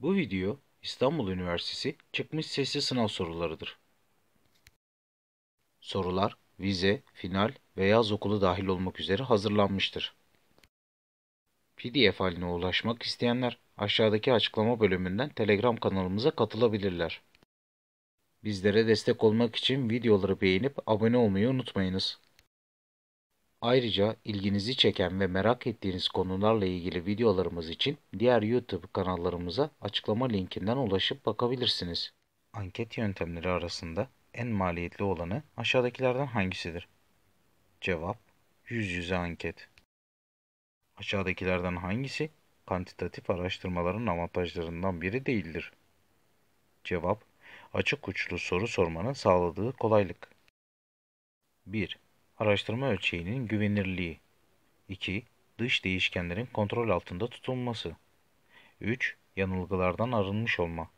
Bu video İstanbul Üniversitesi çıkmış sesli sınav sorularıdır. Sorular vize, final ve yaz okulu dahil olmak üzere hazırlanmıştır. PDF haline ulaşmak isteyenler aşağıdaki açıklama bölümünden Telegram kanalımıza katılabilirler. Bizlere destek olmak için videoları beğenip abone olmayı unutmayınız. Ayrıca ilginizi çeken ve merak ettiğiniz konularla ilgili videolarımız için diğer YouTube kanallarımıza açıklama linkinden ulaşıp bakabilirsiniz. Anket yöntemleri arasında en maliyetli olanı aşağıdakilerden hangisidir? Cevap Yüz yüze anket. Aşağıdakilerden hangisi kantitatif araştırmaların avantajlarından biri değildir? Cevap Açık uçlu soru sormanın sağladığı kolaylık. 1. Araştırma ölçeğinin güvenirliği. 2. Dış değişkenlerin kontrol altında tutulması. 3. Yanılgılardan arınmış olma.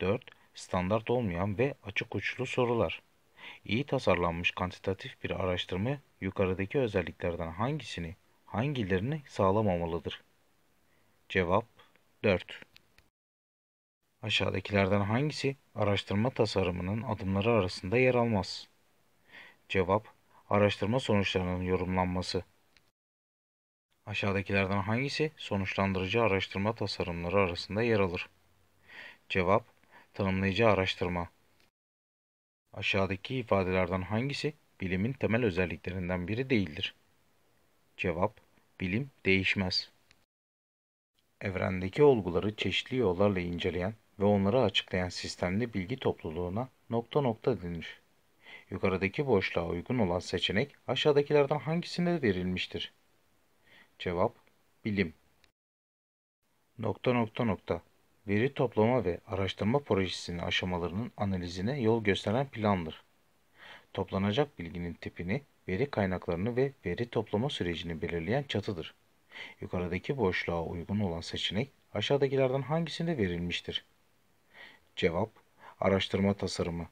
4. Standart olmayan ve açık uçlu sorular. İyi tasarlanmış kantitatif bir araştırma yukarıdaki özelliklerden hangisini, hangilerini sağlamamalıdır? Cevap 4. Aşağıdakilerden hangisi araştırma tasarımının adımları arasında yer almaz? Cevap araştırma sonuçlarının yorumlanması. Aşağıdakilerden hangisi sonuçlandırıcı araştırma tasarımları arasında yer alır? Cevap tanımlayıcı araştırma. Aşağıdaki ifadelerden hangisi bilimin temel özelliklerinden biri değildir? Cevap bilim değişmez. Evrendeki olguları çeşitli yollarla inceleyen ve onları açıklayan sistemli bilgi topluluğuna nokta nokta denir. Yukarıdaki boşluğa uygun olan seçenek aşağıdakilerden hangisinde verilmiştir? Cevap bilim. Nokta nokta nokta. Veri toplama ve araştırma projesinin aşamalarının analizine yol gösteren plandır. Toplanacak bilginin tipini, veri kaynaklarını ve veri toplama sürecini belirleyen çatıdır. Yukarıdaki boşluğa uygun olan seçenek aşağıdakilerden hangisinde verilmiştir? Cevap Araştırma tasarımı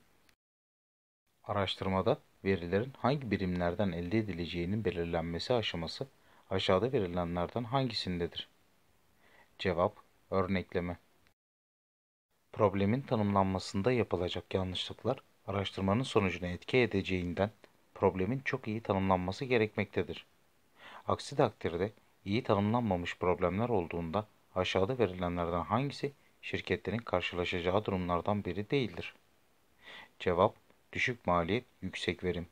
Araştırmada verilerin hangi birimlerden elde edileceğinin belirlenmesi aşaması aşağıda verilenlerden hangisindedir? Cevap örnekleme. Problemin tanımlanmasında yapılacak yanlışlıklar araştırmanın sonucuna etki edeceğinden problemin çok iyi tanımlanması gerekmektedir. Aksi takdirde iyi tanımlanmamış problemler olduğunda aşağıda verilenlerden hangisi şirketlerin karşılaşacağı durumlardan biri değildir? Cevap Düşük maliyet, yüksek verim.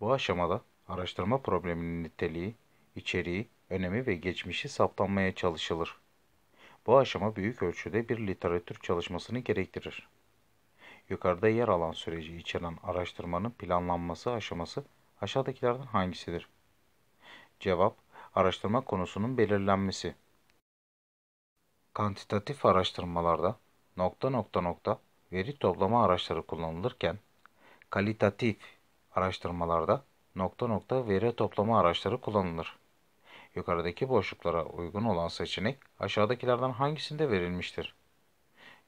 Bu aşamada araştırma probleminin niteliği, içeriği, önemi ve geçmişi saptanmaya çalışılır. Bu aşama büyük ölçüde bir literatür çalışmasını gerektirir. Yukarıda yer alan süreci içeren araştırmanın planlanması aşaması aşağıdakilerden hangisidir? Cevap, araştırma konusunun belirlenmesi. Kantitatif araştırmalarda nokta nokta nokta veri toplama araçları kullanılırken kalitatif araştırmalarda nokta nokta veri toplama araçları kullanılır. Yukarıdaki boşluklara uygun olan seçenek aşağıdakilerden hangisinde verilmiştir?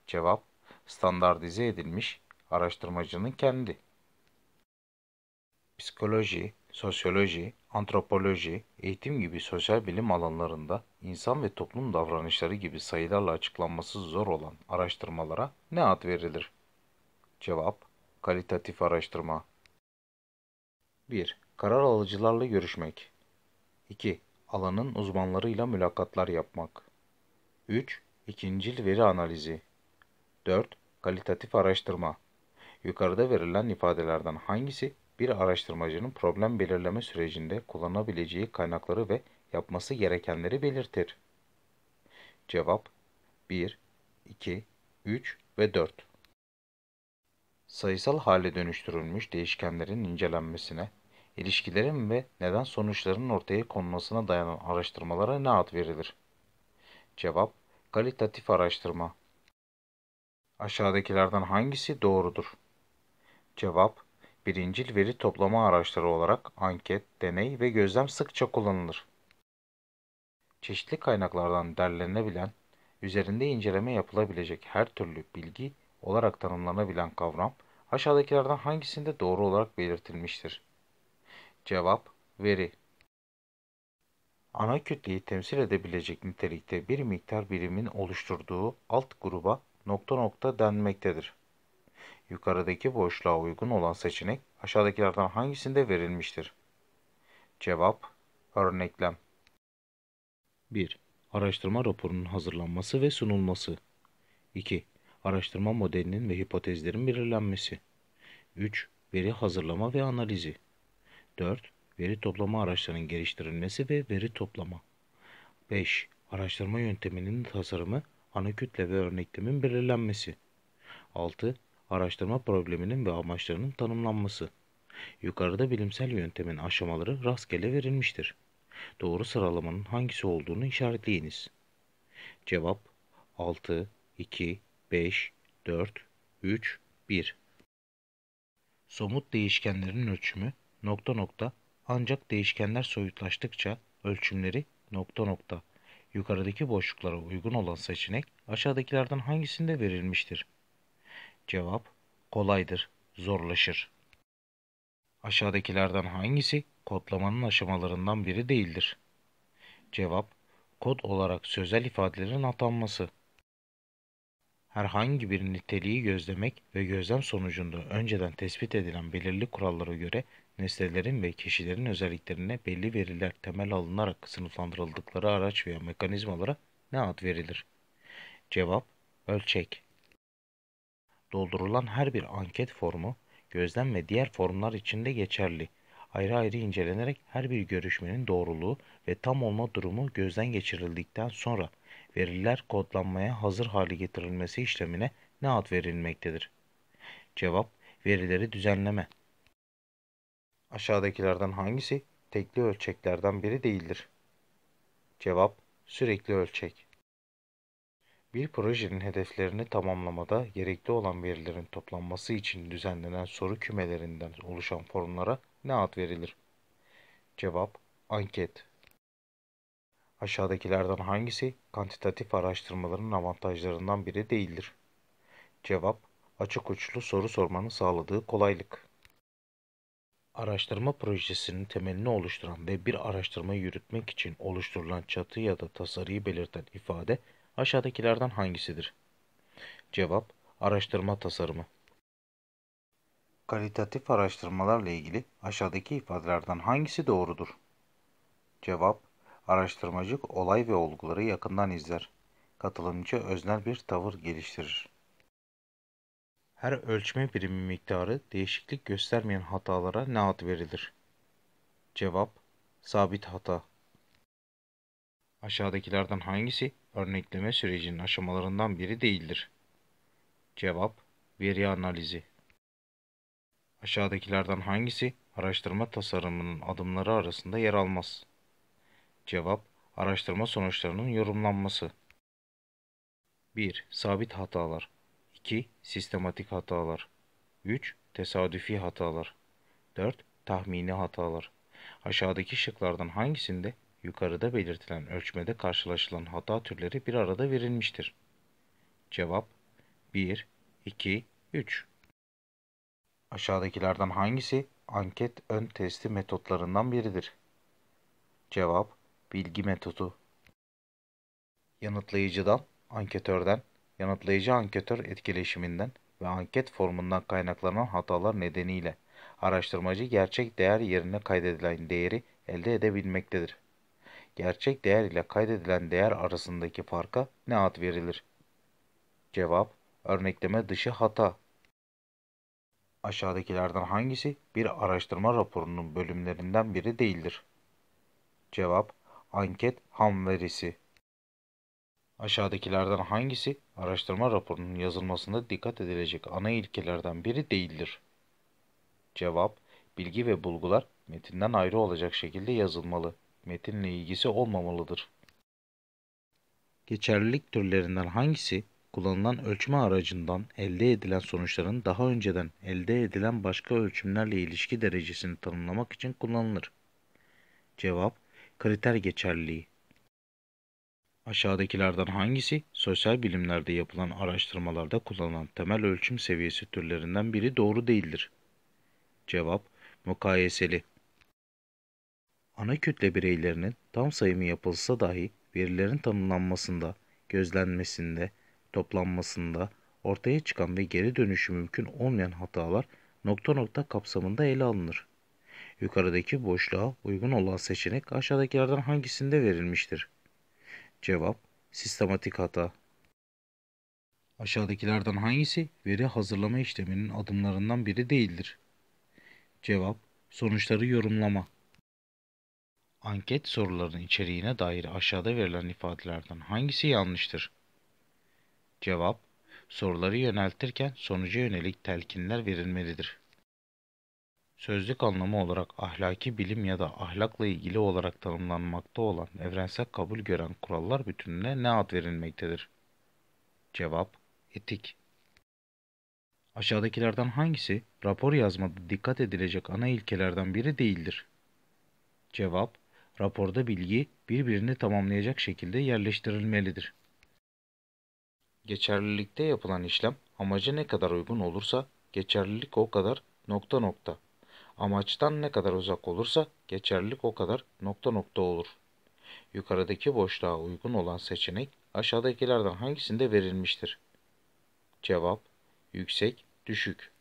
Cevap standartize edilmiş araştırmacının kendi. Psikoloji, sosyoloji, antropoloji, eğitim gibi sosyal bilim alanlarında insan ve toplum davranışları gibi sayılarla açıklanması zor olan araştırmalara ne ad verilir? Cevap: Kalitatif araştırma. 1. Karar alıcılarla görüşmek. 2. Alanın uzmanlarıyla mülakatlar yapmak. 3. İkincil veri analizi. 4. Kalitatif araştırma. Yukarıda verilen ifadelerden hangisi bir araştırmacının problem belirleme sürecinde kullanabileceği kaynakları ve yapması gerekenleri belirtir. Cevap 1, 2, 3 ve 4. Sayısal hale dönüştürülmüş değişkenlerin incelenmesine, ilişkilerin ve neden sonuçların ortaya konmasına dayanan araştırmalara ne ad verilir? Cevap, kalitatif araştırma. Aşağıdakilerden hangisi doğrudur? Cevap, Birincil veri toplama araçları olarak anket, deney ve gözlem sıkça kullanılır. Çeşitli kaynaklardan derlenebilen, üzerinde inceleme yapılabilecek her türlü bilgi olarak tanımlanabilen kavram, aşağıdakilerden hangisinde doğru olarak belirtilmiştir? Cevap, veri. Ana kütleyi temsil edebilecek nitelikte bir miktar birimin oluşturduğu alt gruba nokta nokta denmektedir. Yukarıdaki boşluğa uygun olan seçenek aşağıdakilerden hangisinde verilmiştir? Cevap Örneklem 1. Araştırma raporunun hazırlanması ve sunulması 2. Araştırma modelinin ve hipotezlerin belirlenmesi 3. Veri hazırlama ve analizi 4. Veri toplama araçlarının geliştirilmesi ve veri toplama 5. Araştırma yönteminin tasarımı, ana kütle ve örneklemin belirlenmesi 6 araştırma probleminin ve amaçlarının tanımlanması. Yukarıda bilimsel yöntemin aşamaları rastgele verilmiştir. Doğru sıralamanın hangisi olduğunu işaretleyiniz. Cevap 6, 2, 5, 4, 3, 1 Somut değişkenlerin ölçümü nokta nokta ancak değişkenler soyutlaştıkça ölçümleri nokta nokta. Yukarıdaki boşluklara uygun olan seçenek aşağıdakilerden hangisinde verilmiştir? Cevap kolaydır, zorlaşır. Aşağıdakilerden hangisi kodlamanın aşamalarından biri değildir? Cevap kod olarak sözel ifadelerin atanması. Herhangi bir niteliği gözlemek ve gözlem sonucunda önceden tespit edilen belirli kurallara göre nesnelerin ve kişilerin özelliklerine belli veriler temel alınarak sınıflandırıldıkları araç veya mekanizmalara ne ad verilir? Cevap ölçek. Doldurulan her bir anket formu gözlem ve diğer formlar içinde geçerli. Ayrı ayrı incelenerek her bir görüşmenin doğruluğu ve tam olma durumu gözden geçirildikten sonra veriler kodlanmaya hazır hale getirilmesi işlemine ne ad verilmektedir? Cevap verileri düzenleme. Aşağıdakilerden hangisi tekli ölçeklerden biri değildir? Cevap sürekli ölçek. Bir projenin hedeflerini tamamlamada gerekli olan verilerin toplanması için düzenlenen soru kümelerinden oluşan formlara ne ad verilir? Cevap Anket Aşağıdakilerden hangisi kantitatif araştırmaların avantajlarından biri değildir? Cevap Açık uçlu soru sormanın sağladığı kolaylık. Araştırma projesinin temelini oluşturan ve bir araştırma yürütmek için oluşturulan çatı ya da tasarıyı belirten ifade aşağıdakilerden hangisidir? Cevap Araştırma tasarımı. Kalitatif araştırmalarla ilgili aşağıdaki ifadelerden hangisi doğrudur? Cevap Araştırmacı olay ve olguları yakından izler. Katılımcı öznel bir tavır geliştirir. Her ölçme birimi miktarı değişiklik göstermeyen hatalara ne ad verilir? Cevap Sabit hata. Aşağıdakilerden hangisi örnekleme sürecinin aşamalarından biri değildir? Cevap Veri analizi. Aşağıdakilerden hangisi araştırma tasarımının adımları arasında yer almaz? Cevap Araştırma sonuçlarının yorumlanması. 1. Sabit hatalar. 2. Sistematik hatalar. 3. Tesadüfi hatalar. 4. Tahmini hatalar. Aşağıdaki şıklardan hangisinde Yukarıda belirtilen ölçmede karşılaşılan hata türleri bir arada verilmiştir. Cevap 1, 2, 3. Aşağıdakilerden hangisi anket ön testi metotlarından biridir? Cevap bilgi metodu. Yanıtlayıcıdan, anketörden, yanıtlayıcı anketör etkileşiminden ve anket formundan kaynaklanan hatalar nedeniyle araştırmacı gerçek değer yerine kaydedilen değeri elde edebilmektedir gerçek değer ile kaydedilen değer arasındaki farka ne ad verilir? Cevap, örnekleme dışı hata. Aşağıdakilerden hangisi bir araştırma raporunun bölümlerinden biri değildir? Cevap, anket ham verisi. Aşağıdakilerden hangisi araştırma raporunun yazılmasında dikkat edilecek ana ilkelerden biri değildir? Cevap, bilgi ve bulgular metinden ayrı olacak şekilde yazılmalı metinle ilgisi olmamalıdır. Geçerlilik türlerinden hangisi kullanılan ölçme aracından elde edilen sonuçların daha önceden elde edilen başka ölçümlerle ilişki derecesini tanımlamak için kullanılır? Cevap, kriter geçerliliği. Aşağıdakilerden hangisi sosyal bilimlerde yapılan araştırmalarda kullanılan temel ölçüm seviyesi türlerinden biri doğru değildir? Cevap, mukayeseli. Ana kütle bireylerinin tam sayımı yapılsa dahi verilerin tanımlanmasında, gözlenmesinde, toplanmasında ortaya çıkan ve geri dönüşü mümkün olmayan hatalar nokta nokta kapsamında ele alınır. Yukarıdaki boşluğa uygun olan seçenek aşağıdakilerden hangisinde verilmiştir? Cevap Sistematik hata Aşağıdakilerden hangisi veri hazırlama işleminin adımlarından biri değildir? Cevap Sonuçları yorumlama Anket sorularının içeriğine dair aşağıda verilen ifadelerden hangisi yanlıştır? Cevap Soruları yöneltirken sonuca yönelik telkinler verilmelidir. Sözlük anlamı olarak ahlaki bilim ya da ahlakla ilgili olarak tanımlanmakta olan evrensel kabul gören kurallar bütününe ne ad verilmektedir? Cevap Etik Aşağıdakilerden hangisi rapor yazmada dikkat edilecek ana ilkelerden biri değildir? Cevap Raporda bilgi birbirini tamamlayacak şekilde yerleştirilmelidir. Geçerlilikte yapılan işlem amaca ne kadar uygun olursa geçerlilik o kadar nokta nokta. Amaçtan ne kadar uzak olursa geçerlilik o kadar nokta nokta olur. Yukarıdaki boşluğa uygun olan seçenek aşağıdakilerden hangisinde verilmiştir? Cevap yüksek, düşük.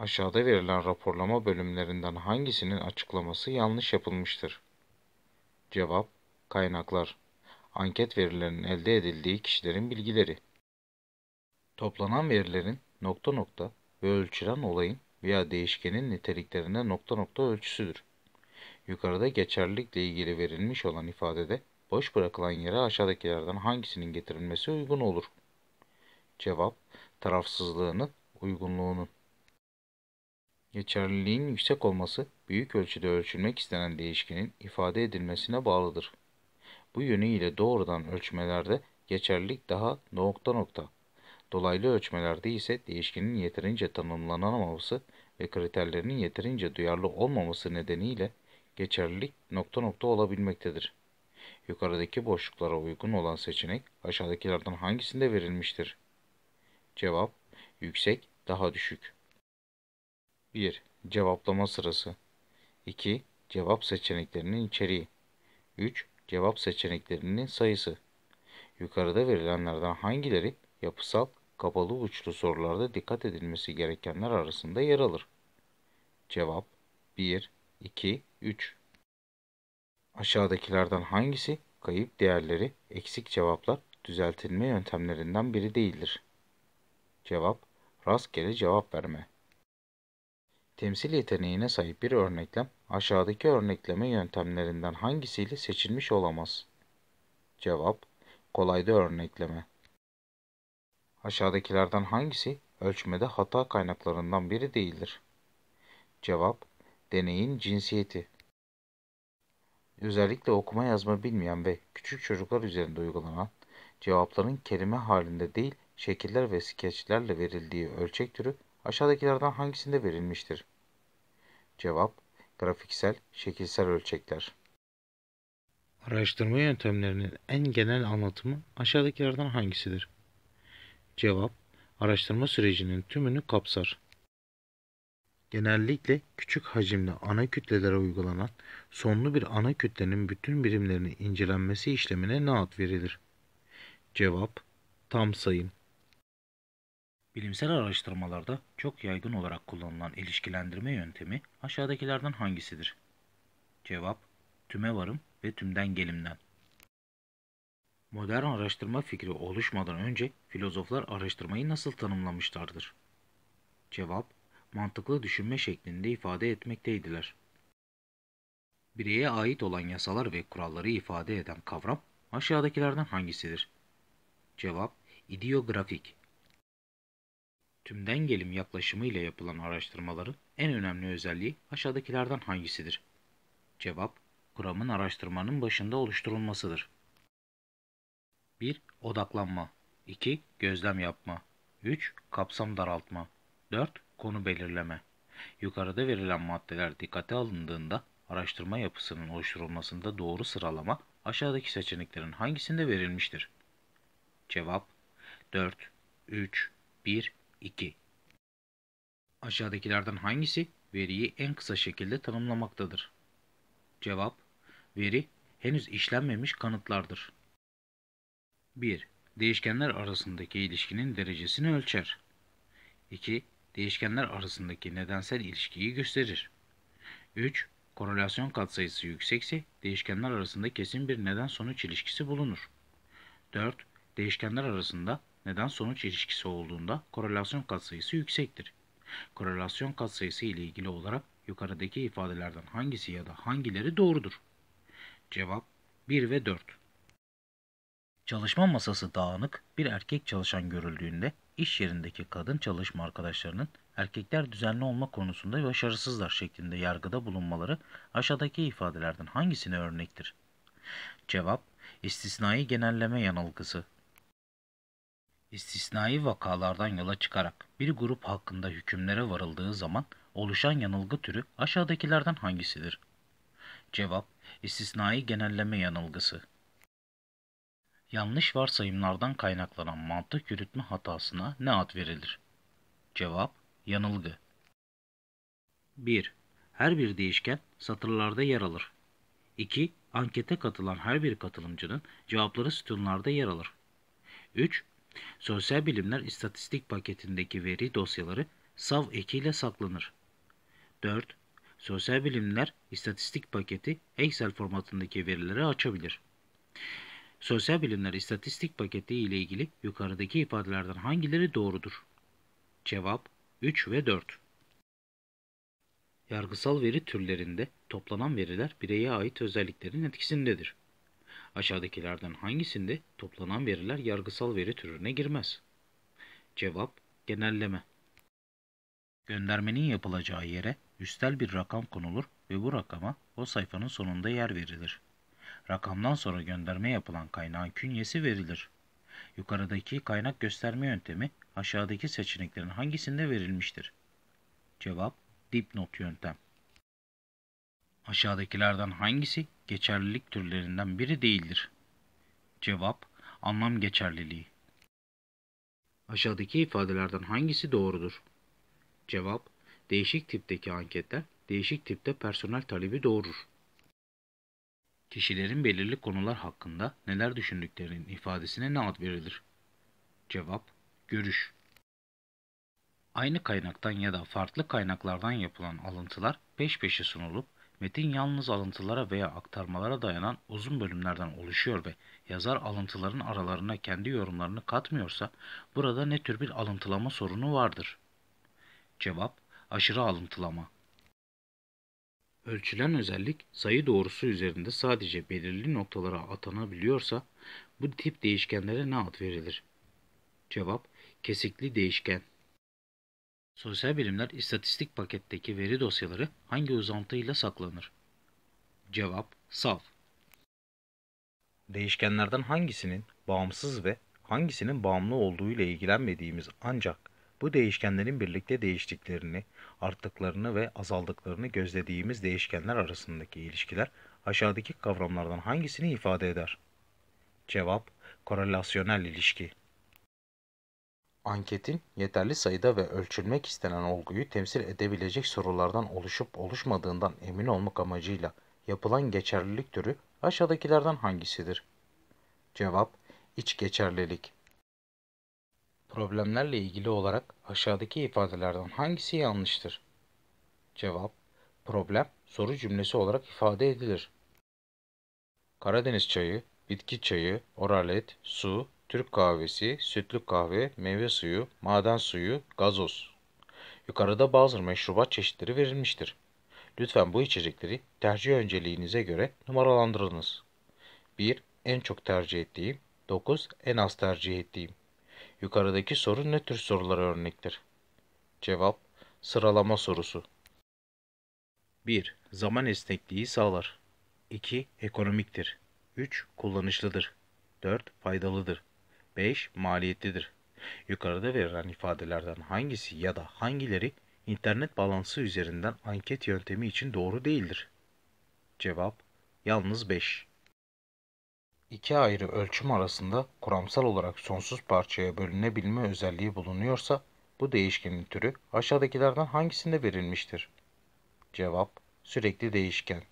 Aşağıda verilen raporlama bölümlerinden hangisinin açıklaması yanlış yapılmıştır? Cevap Kaynaklar Anket verilerinin elde edildiği kişilerin bilgileri Toplanan verilerin nokta nokta ve ölçülen olayın veya değişkenin niteliklerine nokta nokta ölçüsüdür. Yukarıda geçerlilikle ilgili verilmiş olan ifadede boş bırakılan yere aşağıdakilerden hangisinin getirilmesi uygun olur? Cevap, tarafsızlığının uygunluğunun geçerliliğin yüksek olması büyük ölçüde ölçülmek istenen değişkenin ifade edilmesine bağlıdır. Bu yönüyle doğrudan ölçmelerde geçerlilik daha nokta nokta. Dolaylı ölçmelerde ise değişkenin yeterince tanımlanamaması ve kriterlerinin yeterince duyarlı olmaması nedeniyle geçerlilik nokta nokta olabilmektedir. Yukarıdaki boşluklara uygun olan seçenek aşağıdakilerden hangisinde verilmiştir? Cevap yüksek daha düşük. 1. Cevaplama sırası 2. Cevap seçeneklerinin içeriği 3. Cevap seçeneklerinin sayısı Yukarıda verilenlerden hangileri yapısal, kapalı uçlu sorularda dikkat edilmesi gerekenler arasında yer alır? Cevap 1, 2, 3 Aşağıdakilerden hangisi kayıp değerleri, eksik cevaplar, düzeltilme yöntemlerinden biri değildir? Cevap Rastgele cevap verme Temsil yeteneğine sahip bir örneklem aşağıdaki örnekleme yöntemlerinden hangisiyle seçilmiş olamaz? Cevap Kolayda örnekleme. Aşağıdakilerden hangisi ölçmede hata kaynaklarından biri değildir? Cevap Deneyin cinsiyeti. Özellikle okuma yazma bilmeyen ve küçük çocuklar üzerinde uygulanan cevapların kelime halinde değil şekiller ve skeçlerle verildiği ölçek türü aşağıdakilerden hangisinde verilmiştir? Cevap grafiksel, şekilsel ölçekler. Araştırma yöntemlerinin en genel anlatımı aşağıdakilerden hangisidir? Cevap araştırma sürecinin tümünü kapsar. Genellikle küçük hacimli ana kütlelere uygulanan sonlu bir ana kütlenin bütün birimlerinin incelenmesi işlemine ne ad verilir? Cevap tam sayım. Bilimsel araştırmalarda çok yaygın olarak kullanılan ilişkilendirme yöntemi aşağıdakilerden hangisidir? Cevap, tüme varım ve tümden gelimden. Modern araştırma fikri oluşmadan önce filozoflar araştırmayı nasıl tanımlamışlardır? Cevap, mantıklı düşünme şeklinde ifade etmekteydiler. Bireye ait olan yasalar ve kuralları ifade eden kavram aşağıdakilerden hangisidir? Cevap, ideografik tümden gelim yaklaşımıyla yapılan araştırmaların en önemli özelliği aşağıdakilerden hangisidir? Cevap, kuramın araştırmanın başında oluşturulmasıdır. 1. Odaklanma 2. Gözlem yapma 3. Kapsam daraltma 4. Konu belirleme Yukarıda verilen maddeler dikkate alındığında araştırma yapısının oluşturulmasında doğru sıralama aşağıdaki seçeneklerin hangisinde verilmiştir? Cevap 4, 3, 1, 2. Aşağıdakilerden hangisi veriyi en kısa şekilde tanımlamaktadır? Cevap Veri henüz işlenmemiş kanıtlardır. 1. Değişkenler arasındaki ilişkinin derecesini ölçer. 2. Değişkenler arasındaki nedensel ilişkiyi gösterir. 3. Korelasyon katsayısı yüksekse değişkenler arasında kesin bir neden sonuç ilişkisi bulunur. 4. Değişkenler arasında neden sonuç ilişkisi olduğunda korelasyon katsayısı yüksektir. Korelasyon katsayısı ile ilgili olarak yukarıdaki ifadelerden hangisi ya da hangileri doğrudur? Cevap 1 ve 4. Çalışma masası dağınık bir erkek çalışan görüldüğünde iş yerindeki kadın çalışma arkadaşlarının erkekler düzenli olma konusunda başarısızlar şeklinde yargıda bulunmaları aşağıdaki ifadelerden hangisine örnektir? Cevap, istisnai genelleme yanılgısı İstisnai vakalardan yola çıkarak bir grup hakkında hükümlere varıldığı zaman oluşan yanılgı türü aşağıdakilerden hangisidir? Cevap, istisnai genelleme yanılgısı. Yanlış varsayımlardan kaynaklanan mantık yürütme hatasına ne ad verilir? Cevap, yanılgı. 1. Her bir değişken satırlarda yer alır. 2. Ankete katılan her bir katılımcının cevapları sütunlarda yer alır. 3. Sosyal bilimler istatistik paketindeki veri dosyaları sav ekiyle saklanır. 4. Sosyal bilimler istatistik paketi Excel formatındaki verileri açabilir. Sosyal bilimler istatistik paketi ile ilgili yukarıdaki ifadelerden hangileri doğrudur? Cevap 3 ve 4. Yargısal veri türlerinde toplanan veriler bireye ait özelliklerin etkisindedir. Aşağıdakilerden hangisinde toplanan veriler yargısal veri türüne girmez? Cevap genelleme. Göndermenin yapılacağı yere üstel bir rakam konulur ve bu rakama o sayfanın sonunda yer verilir. Rakamdan sonra gönderme yapılan kaynağın künyesi verilir. Yukarıdaki kaynak gösterme yöntemi aşağıdaki seçeneklerin hangisinde verilmiştir? Cevap dipnot yöntem. Aşağıdakilerden hangisi geçerlilik türlerinden biri değildir. Cevap, anlam geçerliliği. Aşağıdaki ifadelerden hangisi doğrudur? Cevap, değişik tipteki anketler değişik tipte personel talebi doğurur. Kişilerin belirli konular hakkında neler düşündüklerinin ifadesine ne ad verilir? Cevap, görüş. Aynı kaynaktan ya da farklı kaynaklardan yapılan alıntılar peş peşe sunulup Metin yalnız alıntılara veya aktarmalara dayanan uzun bölümlerden oluşuyor ve yazar alıntıların aralarına kendi yorumlarını katmıyorsa burada ne tür bir alıntılama sorunu vardır? Cevap: Aşırı alıntılama. Ölçülen özellik sayı doğrusu üzerinde sadece belirli noktalara atanabiliyorsa bu tip değişkenlere ne ad verilir? Cevap: Kesikli değişken. Sosyal bilimler istatistik paketteki veri dosyaları hangi uzantıyla saklanır? Cevap .sav. Değişkenlerden hangisinin bağımsız ve hangisinin bağımlı olduğu ile ilgilenmediğimiz ancak bu değişkenlerin birlikte değiştiklerini, arttıklarını ve azaldıklarını gözlediğimiz değişkenler arasındaki ilişkiler aşağıdaki kavramlardan hangisini ifade eder? Cevap korelasyonel ilişki. Anketin yeterli sayıda ve ölçülmek istenen olguyu temsil edebilecek sorulardan oluşup oluşmadığından emin olmak amacıyla yapılan geçerlilik türü aşağıdakilerden hangisidir? Cevap İç geçerlilik. Problemlerle ilgili olarak aşağıdaki ifadelerden hangisi yanlıştır? Cevap problem soru cümlesi olarak ifade edilir. Karadeniz çayı, bitki çayı, oralet, su, Türk kahvesi, sütlü kahve, meyve suyu, maden suyu, gazoz. Yukarıda bazı meşrubat çeşitleri verilmiştir. Lütfen bu içecekleri tercih önceliğinize göre numaralandırınız. 1. En çok tercih ettiğim 9. En az tercih ettiğim Yukarıdaki soru ne tür sorulara örnektir? Cevap Sıralama sorusu 1. Zaman esnekliği sağlar. 2. Ekonomiktir. 3. Kullanışlıdır. 4. Faydalıdır. 5. Maliyetlidir. Yukarıda verilen ifadelerden hangisi ya da hangileri internet balansı üzerinden anket yöntemi için doğru değildir? Cevap yalnız 5. İki ayrı ölçüm arasında kuramsal olarak sonsuz parçaya bölünebilme özelliği bulunuyorsa bu değişkenin türü aşağıdakilerden hangisinde verilmiştir? Cevap sürekli değişken.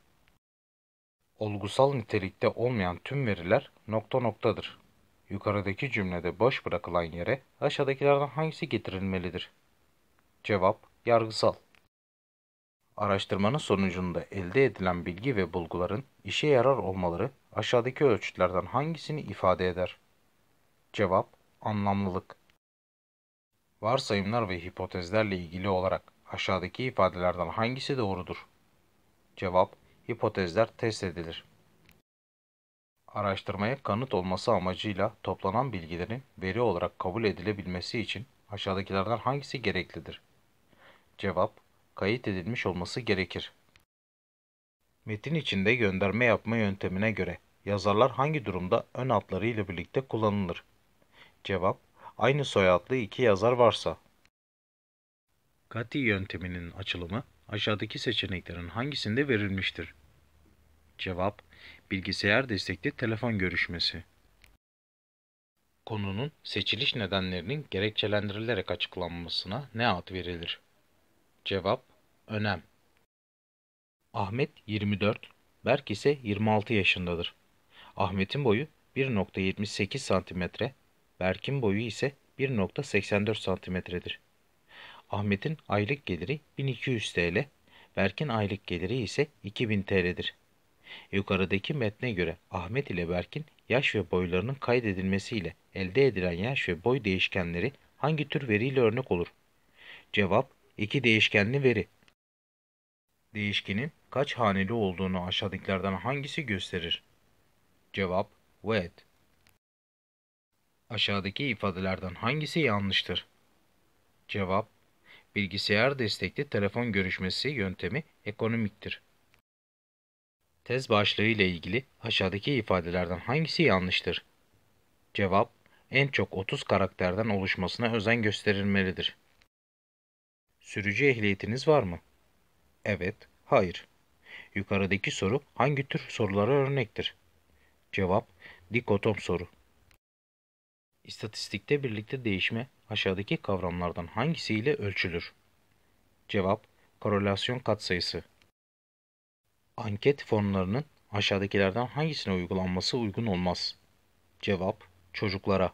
Olgusal nitelikte olmayan tüm veriler nokta noktadır. Yukarıdaki cümlede boş bırakılan yere aşağıdakilerden hangisi getirilmelidir? Cevap yargısal. Araştırmanın sonucunda elde edilen bilgi ve bulguların işe yarar olmaları aşağıdaki ölçütlerden hangisini ifade eder? Cevap anlamlılık. Varsayımlar ve hipotezlerle ilgili olarak aşağıdaki ifadelerden hangisi doğrudur? Cevap hipotezler test edilir. Araştırmaya kanıt olması amacıyla toplanan bilgilerin veri olarak kabul edilebilmesi için aşağıdakilerden hangisi gereklidir? Cevap, kayıt edilmiş olması gerekir. Metin içinde gönderme yapma yöntemine göre yazarlar hangi durumda ön adları ile birlikte kullanılır? Cevap, aynı soyadlı iki yazar varsa. Kati yönteminin açılımı aşağıdaki seçeneklerin hangisinde verilmiştir? Cevap, bilgisayar destekli telefon görüşmesi. Konunun seçiliş nedenlerinin gerekçelendirilerek açıklanmasına ne ad verilir? Cevap Önem Ahmet 24, Berk ise 26 yaşındadır. Ahmet'in boyu 1.78 cm, Berk'in boyu ise 1.84 cm'dir. Ahmet'in aylık geliri 1200 TL, Berk'in aylık geliri ise 2000 TL'dir. Yukarıdaki metne göre Ahmet ile Berk'in yaş ve boylarının kaydedilmesiyle elde edilen yaş ve boy değişkenleri hangi tür veriyle örnek olur? Cevap iki değişkenli veri. Değişkenin kaç haneli olduğunu aşağıdakilerden hangisi gösterir? Cevap Wet. Aşağıdaki ifadelerden hangisi yanlıştır? Cevap Bilgisayar destekli telefon görüşmesi yöntemi ekonomiktir. Tez başlığı ile ilgili aşağıdaki ifadelerden hangisi yanlıştır? Cevap, en çok 30 karakterden oluşmasına özen gösterilmelidir. Sürücü ehliyetiniz var mı? Evet, hayır. Yukarıdaki soru hangi tür sorulara örnektir? Cevap, dikotom soru. İstatistikte birlikte değişme aşağıdaki kavramlardan hangisiyle ölçülür? Cevap, korelasyon katsayısı. Anket formlarının aşağıdakilerden hangisine uygulanması uygun olmaz? Cevap çocuklara.